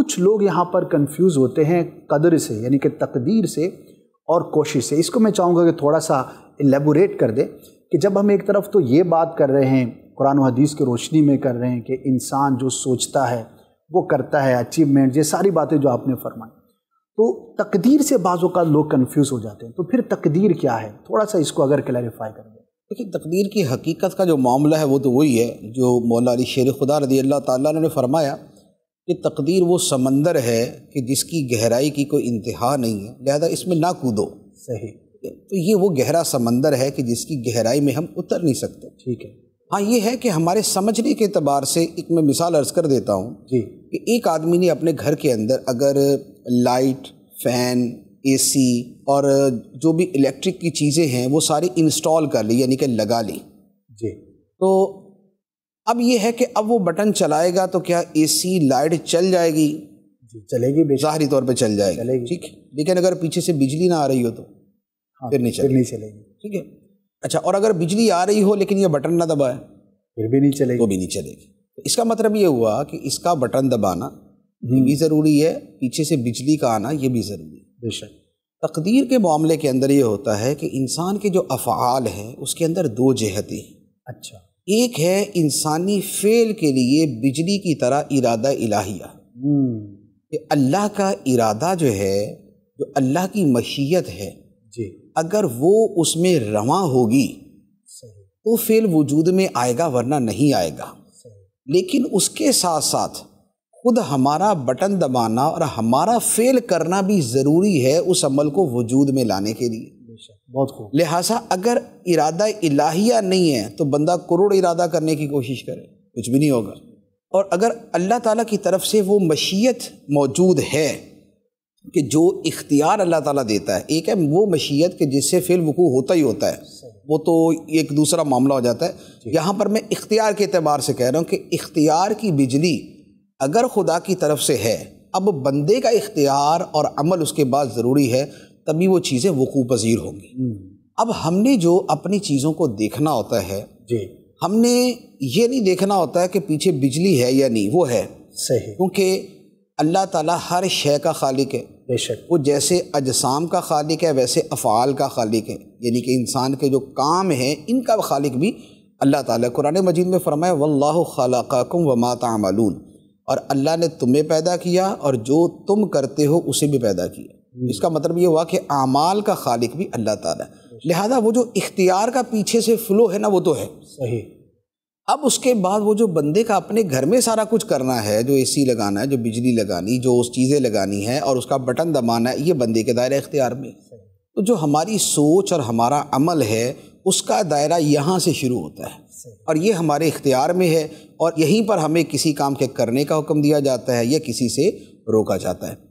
कुछ लोग यहाँ पर कंफ्यूज होते हैं कदर से यानी कि तकदीर से और कोशिश से इसको मैं चाहूँगा कि थोड़ा सा एलेबोरेट कर दें कि जब हम एक तरफ तो ये बात कर रहे हैं कुरान हदीस की रोशनी में कर रहे हैं कि इंसान जो सोचता है वो करता है अचीवमेंट ये सारी बातें जो आपने फरमाई तो तकदीर से बाज़ों का लोग कन्फ्यूज़ हो जाते हैं तो फिर तकदीर क्या है थोड़ा सा इसको अगर क्लैरिफाई कर दें देखिए तकदीर की हकीकत का जो मामला है वो तो वही है जो मौला अली शेर खुदा रदी अल्लाह ताला ने फरमाया कि तकदीर वो समंदर है कि जिसकी गहराई की कोई इंतहा नहीं है लिहाजा इसमें ना कूदो सही तो ये वो गहरा समंदर है कि जिसकी गहराई में हम उतर नहीं सकते ठीक है हाँ ये है कि हमारे समझने के अतबार से एक मैं मिसाल अर्ज कर देता हूँ जी कि एक आदमी ने अपने घर के अंदर अगर लाइट फैन एसी और जो भी इलेक्ट्रिक की चीज़ें हैं वो सारी इंस्टॉल कर ली यानी कि लगा ली जी तो अब ये है कि अब वो बटन चलाएगा तो क्या एसी लाइट चल जाएगी चलेगी ज़ाहरी तौर पे चल जाएगी चलेगी ठीक है लेकिन अगर पीछे से बिजली ना आ रही हो तो हाँ, फिर नहीं चलेगी नहीं चलेगी ठीक है अच्छा और अगर बिजली आ रही हो लेकिन ये बटन ना दबाए फिर भी नहीं चलेगी वो तो भी नहीं चलेगी तो इसका मतलब ये हुआ कि इसका बटन दबाना हम्म। ये भी ज़रूरी है पीछे से बिजली का आना ये भी ज़रूरी है बेशक तकदीर के मामले के अंदर ये होता है कि इंसान के जो अफ़ाल हैं उसके अंदर दो जहती हैं अच्छा एक है इंसानी फेल के लिए बिजली की तरह इरादा इलाहिया हम्म। कि अल्लाह का इरादा जो है जो अल्लाह की मशीयत है जी अगर वो उसमें रवा होगी तो फेल वजूद में आएगा वरना नहीं आएगा लेकिन उसके साथ साथ खुद हमारा बटन दबाना और हमारा फेल करना भी ज़रूरी है उस अमल को वजूद में लाने के लिए बहुत खूब लिहाजा अगर इरादा इलाहिया नहीं है तो बंदा करोड़ इरादा करने की कोशिश करे कुछ भी नहीं होगा और अगर अल्लाह ताला की तरफ से वो मशीयत मौजूद है कि जो इख्तियार अल्लाह ताला देता है एक है वो मशीयत के जिससे फिल वकू होता ही होता है वो तो एक दूसरा मामला हो जाता है यहाँ पर मैं इख्तियार के अतबार से कह रहा हूँ कि इख्तियार की बिजली अगर खुदा की तरफ से है अब बंदे का इख्तियार और अमल उसके बाद ज़रूरी है तभी वो चीज़ें वकू पजीर होंगी हम्म। अब हमने जो अपनी चीज़ों को देखना होता है जी हमने ये नहीं देखना होता है कि पीछे बिजली है या नहीं वो है सही क्योंकि अल्लाह ताला हर शय का खालिक है बेशक वो जैसे अजसाम का खालिक है वैसे अफ़ाल का खालिक है यानी कि इंसान के जो काम हैं इनका खालिक भी अल्लाह ताला कुरान मजीद में फरमाए वल्लाह व माता और अल्लाह ने तुम्हें पैदा किया और जो तुम करते हो उसे भी पैदा किया हम्म। इसका मतलब ये हुआ कि आमाल का खालिक भी अल्लाह ताला लिहाजा वो जो इख्तियार का पीछे से फ्लो है ना वो तो है सही अब उसके बाद वो जो बंदे का अपने घर में सारा कुछ करना है जो एसी लगाना है जो बिजली लगानी जो उस चीज़ें लगानी है और उसका बटन दबाना है ये बंदे के दायरा इख्तियार में तो जो हमारी सोच और हमारा अमल है उसका दायरा यहाँ से शुरू होता है और ये हमारे इख्तियार में है और यहीं पर हमें किसी काम के करने का हुक्म दिया जाता है या किसी से रोका जाता है